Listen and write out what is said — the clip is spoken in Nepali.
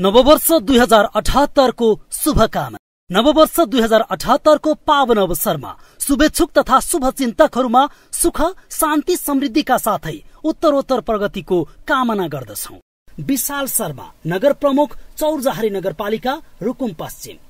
नववर्ष दुई हजार अठहत्तरको शुभकामना नववर्ष दुई हजार अठहत्तरको पावन अवसरमा शुभेच्छुक तथा शुभ चिन्तकहरूमा सुख शान्ति समृद्धिका साथै उत्तरोत्तर प्रगतिको कामना गर्दछौ विशाल शर्मा नगर प्रमुख चौरजहारी नगरपालिका रुकुम पश्चिम